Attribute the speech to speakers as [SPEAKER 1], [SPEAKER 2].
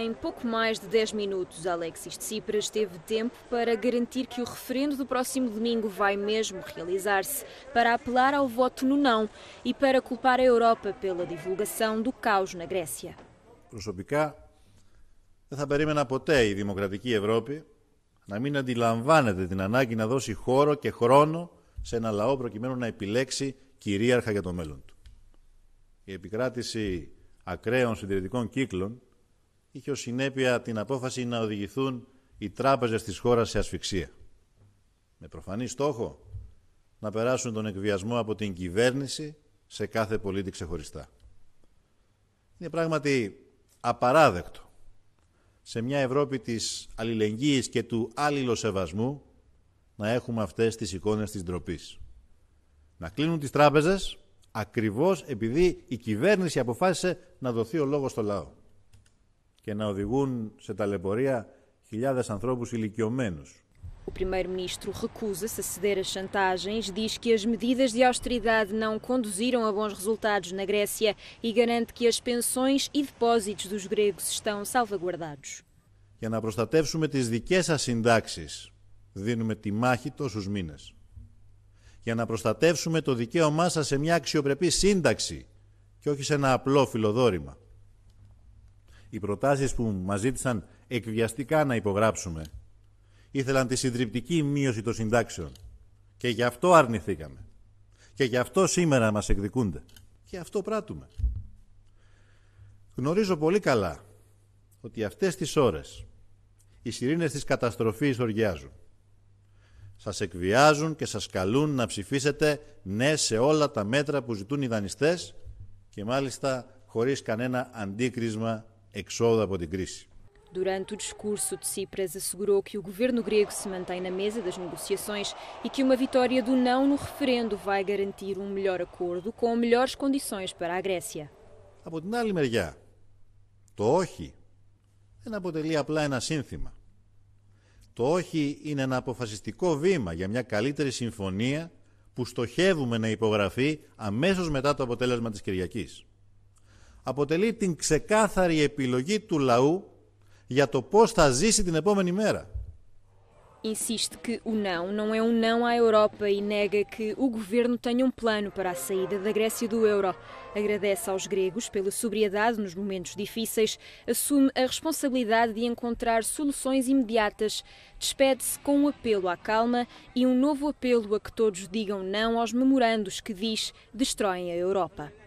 [SPEAKER 1] Em pouco mais de 10 minutos, Alexis Tsipras teve tempo para garantir que o referendo do próximo domingo vai mesmo realizar-se, para apelar ao voto no não e para culpar a Europa pela divulgação do caos na Grécia.
[SPEAKER 2] Προσωπικά, δεν θα περίμενα ποτέ η δημοκρατική Ευρώπη να μην αντιλαμβάνεται την ανάγκη να δώσει χώρο και χρόνο σε ένα λαό προκειμένου να επιλέξει κυρίαρχα για το μέλλον του. Η επικράτηση ακραίων συντηρητικών κύκλων είχε ως συνέπεια την απόφαση να οδηγηθούν οι τράπεζες της χώρας σε ασφυξία. Με προφανή στόχο να περάσουν τον εκβιασμό από την κυβέρνηση σε κάθε πολίτη ξεχωριστά. Είναι πράγματι απαράδεκτο σε μια Ευρώπη της αλληλεγγύης και του σεβασμού να έχουμε αυτές τις εικόνες της ντροπής. Να κλείνουν τις τράπεζες ακριβώς επειδή η κυβέρνηση αποφάσισε να δοθεί ο λόγος στο λαό. και να οδηγούν σε ταλαιπωρία χιλιάδες ανθρώπους ηλικιωμένους.
[SPEAKER 1] O primeiro-ministro recusa-se a ceder às chantagens, diz que as medidas de austeridade não conduziram a bons resultados na Grécia e garante que as pensões e depósitos dos gregos estão salvaguardados.
[SPEAKER 2] Για να προστατεύσουμε τις δικές σας συντάξεις, δίνουμε τη μάχη τόσους μήνες. Για να προστατεύσουμε το δικαίωμά σας σε μια αξιοπρεπή σύνταξη και όχι σε ένα απλό φιλοδόρημα. Οι προτάσεις που μας ζήτησαν εκβιαστικά να υπογράψουμε ήθελαν τη συντριπτική μείωση των συντάξεων. Και γι' αυτό αρνηθήκαμε. Και γι' αυτό σήμερα μας εκδικούνται. Και αυτό πράττουμε. Γνωρίζω πολύ καλά ότι αυτές τις ώρες οι σιρήνες της καταστροφής οργιάζουν. Σας εκβιάζουν και σας καλούν να ψηφίσετε ναι σε όλα τα μέτρα που ζητούν οι δανειστές και μάλιστα χωρίς κανένα αντίκρισμα εξόδου από την κρίση.
[SPEAKER 1] Durante o discurso de Tsipras, assegurou que o governo grego se mantém na mesa das negociações e que uma vitória do não no referendo vai garantir um melhor acordo com melhores condições para a Grécia.
[SPEAKER 2] Από την άλλη μεριά, το όχι δεν αποτελεί απλά ένα σύνθημα. Το όχι είναι ένα αποφασιστικό βήμα για μια καλύτερη συμφωνία που στοχεύουμε να υπογραφεί αμέσως μετά το αποτέλεσμα της Κυριακής. αποτελεί την ξεκάθαρη επιλογή του λαού για το πώς θα ζήσει την επόμενη μέρα.
[SPEAKER 1] Insiste que o não não é um não à Europa e nega que o governo tenha um plano para a saída da Grécia do euro. Agradece aos gregos pela sobriedade nos momentos difíceis, assume a responsabilidade de encontrar soluções imediatas, despede-se com um apelo à calma e um novo apelo a que todos digam não aos memorandos que diz destroem a Europa.